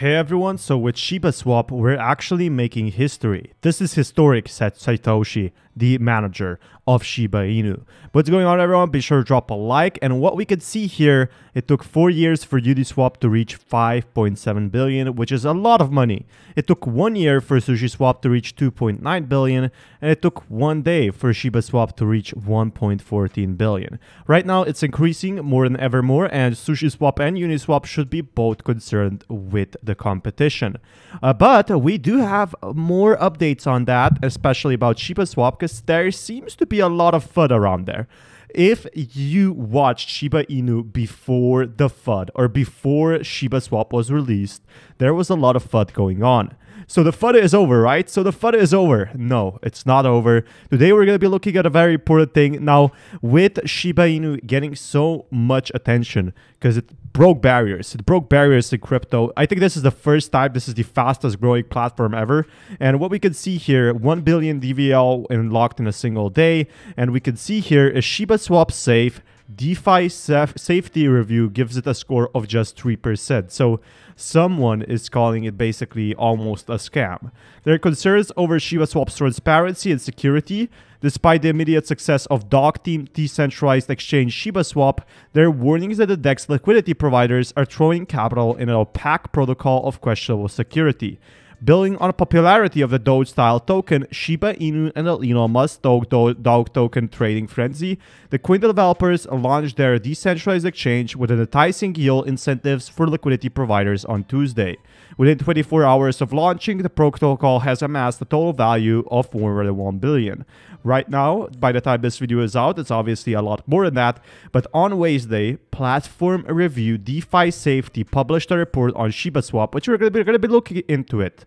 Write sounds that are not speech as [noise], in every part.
Hey everyone, so with Shiba Swap, we're actually making history. This is historic, said Satoshi, the manager of Shiba Inu. What's going on everyone? Be sure to drop a like. And what we could see here, it took four years for UD Swap to reach 5.7 billion, which is a lot of money. It took one year for Sushi Swap to reach 2.9 billion, and it took one day for Shiba Swap to reach 1.14 billion. Right now, it's increasing more than ever more, and Sushi Swap and Uniswap should be both concerned with the competition. Uh, but we do have more updates on that, especially about Shiba Swap, because there seems to be a lot of FUD around there. If you watched Shiba Inu before the FUD or before Shiba Swap was released, there was a lot of FUD going on. So the FUD is over, right? So the FUD is over. No, it's not over. Today we're going to be looking at a very important thing. Now, with Shiba Inu getting so much attention because it broke barriers. It broke barriers to crypto. I think this is the first time this is the fastest growing platform ever. And what we can see here, 1 billion DVL unlocked in a single day. And we can see here is Shiba Swap safe? DeFi saf safety review gives it a score of just 3%. So someone is calling it basically almost a scam. There are concerns over Shiba Swap's transparency and security. Despite the immediate success of Dog Team decentralized exchange Shiba Swap, there are warnings that the DEX liquidity providers are throwing capital in an opaque protocol of questionable security. Building on popularity of the Doge style token, Shiba Inu and the Elon Musk dog, dog, dog token trading frenzy, the Quint developers launched their decentralized exchange with enticing yield incentives for liquidity providers on Tuesday. Within 24 hours of launching, the protocol has amassed a total value of 4.1 billion. Right now, by the time this video is out, it's obviously a lot more than that, but on Wednesday, Platform Review DeFi Safety published a report on Shiba Swap, which we're going to be looking into it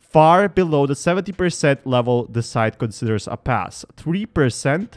far below the 70% level the site considers a pass. 3%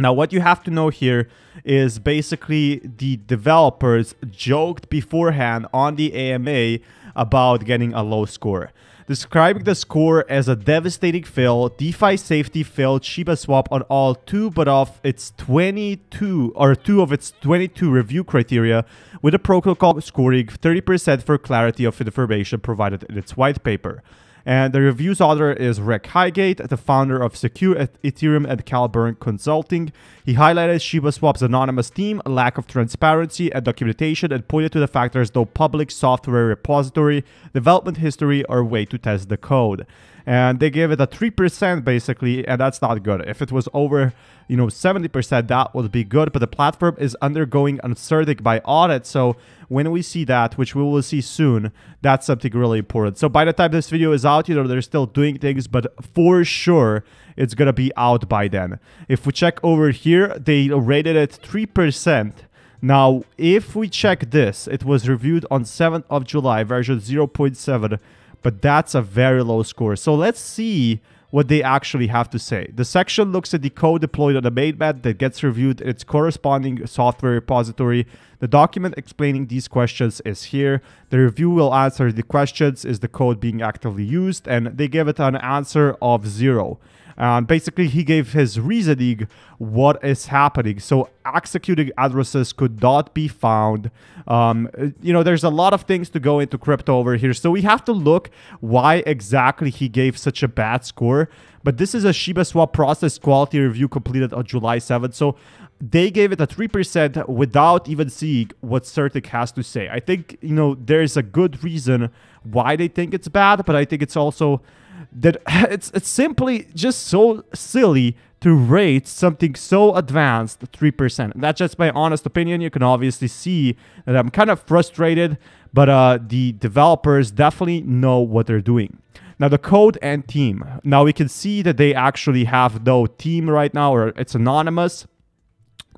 now, what you have to know here is basically the developers joked beforehand on the AMA about getting a low score. Describing the score as a devastating fail, DeFi Safety failed Shiba Swap on all two but of its 22 or two of its 22 review criteria, with a protocol scoring 30% for clarity of information provided in its white paper. And the review's author is Rick Highgate, the founder of Secure Ethereum at Calburn Consulting. He highlighted Shiba Swap's anonymous theme, lack of transparency and documentation, and pointed to the fact there's no public software repository, development history, or way to test the code. And they gave it a 3% basically, and that's not good. If it was over, you know, 70%, that would be good, but the platform is undergoing uncertainty by audit, so when we see that, which we will see soon, that's something really important. So by the time this video is out, you know, they're still doing things, but for sure, it's going to be out by then. If we check over here, they rated it 3%. Now, if we check this, it was reviewed on 7th of July, version 0.7, but that's a very low score. So let's see what they actually have to say. The section looks at the code deployed on the mainnet that gets reviewed in its corresponding software repository the document explaining these questions is here. The review will answer the questions, is the code being actively used? And they gave it an answer of zero. And basically, he gave his reasoning what is happening. So executing addresses could not be found. Um, you know, there's a lot of things to go into crypto over here. So we have to look why exactly he gave such a bad score. But this is a Shiba Swap process quality review completed on July 7th. So they gave it a 3% without even seeing what Certic has to say. I think, you know, there's a good reason why they think it's bad, but I think it's also that [laughs] it's, it's simply just so silly to rate something so advanced 3%. That's just my honest opinion. You can obviously see that I'm kind of frustrated, but uh, the developers definitely know what they're doing. Now the code and team. Now we can see that they actually have no team right now, or it's anonymous.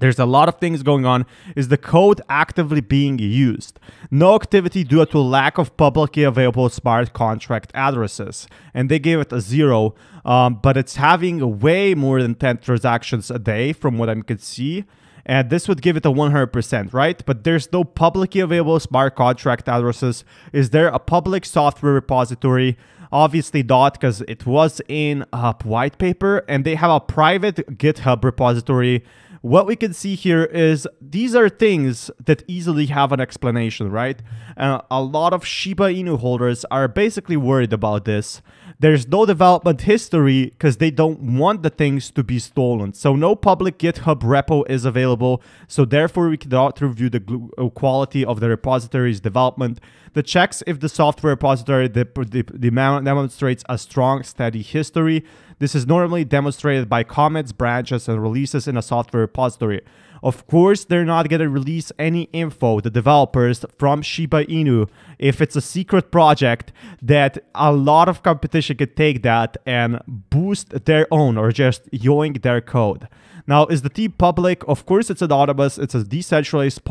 There's a lot of things going on. Is the code actively being used? No activity due to lack of publicly available smart contract addresses. And they gave it a zero, um, but it's having way more than 10 transactions a day from what I can see. And this would give it a 100%, right? But there's no publicly available smart contract addresses. Is there a public software repository? Obviously not, because it was in a white paper. And they have a private GitHub repository what we can see here is these are things that easily have an explanation, right? Uh, a lot of Shiba Inu holders are basically worried about this there's no development history because they don't want the things to be stolen. So no public GitHub repo is available. So therefore we cannot review the uh, quality of the repository's development. The checks if the software repository the the demonstrates a strong, steady history. This is normally demonstrated by comments, branches, and releases in a software repository. Of course, they're not gonna release any info, the developers, from Shiba Inu if it's a secret project that a lot of competition could take that and boost their own or just yoink their code. Now, is the team public? Of course, it's anonymous. It's a decentralized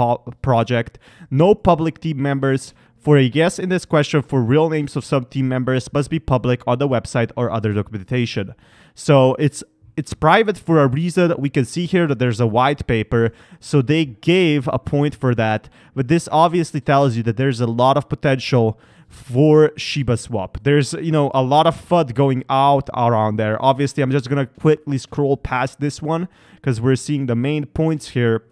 project. No public team members. For a yes in this question, for real names of some team members must be public on the website or other documentation. So it's it's private for a reason. We can see here that there's a white paper, so they gave a point for that. But this obviously tells you that there's a lot of potential for Shiba Swap. There's, you know, a lot of FUD going out around there. Obviously, I'm just going to quickly scroll past this one because we're seeing the main points here.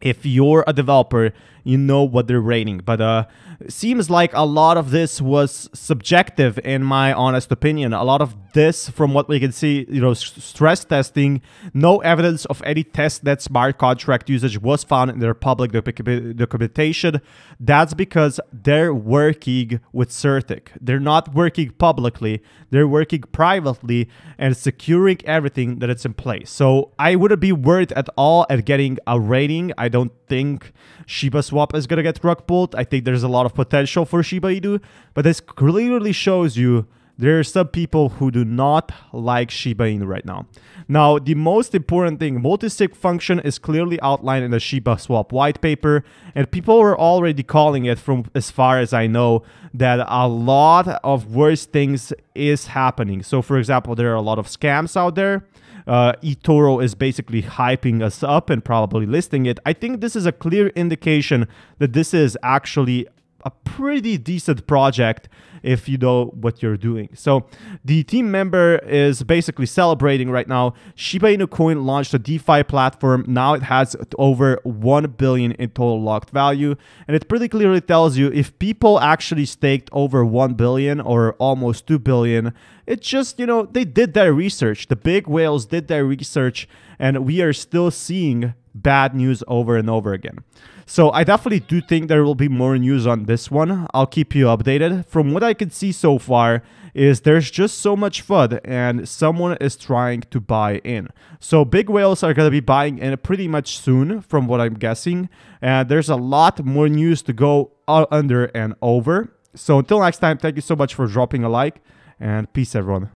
If you're a developer you know what they're rating. But uh, seems like a lot of this was subjective, in my honest opinion. A lot of this, from what we can see, you know, stress testing, no evidence of any test that smart contract usage was found in their public documentation. That's because they're working with Certic. They're not working publicly. They're working privately and securing everything that it's in place. So I wouldn't be worried at all at getting a rating. I don't think Shiba's swap is going to get rock pulled. I think there's a lot of potential for Shiba Inu, but this clearly shows you there are some people who do not like Shiba Inu right now. Now, the most important thing, multisig function is clearly outlined in the Shiba swap white paper, and people were already calling it from as far as I know that a lot of worse things is happening. So, for example, there are a lot of scams out there. Uh, eToro is basically hyping us up and probably listing it. I think this is a clear indication that this is actually a pretty decent project if you know what you're doing. So the team member is basically celebrating right now. Shiba Inu coin launched a DeFi platform. Now it has over 1 billion in total locked value. And it pretty clearly tells you if people actually staked over 1 billion or almost 2 billion, It just, you know, they did their research. The big whales did their research and we are still seeing bad news over and over again. So I definitely do think there will be more news on this one. I'll keep you updated. From what I could see so far is there's just so much FUD and someone is trying to buy in. So big whales are going to be buying in pretty much soon from what I'm guessing. And there's a lot more news to go under and over. So until next time, thank you so much for dropping a like and peace everyone.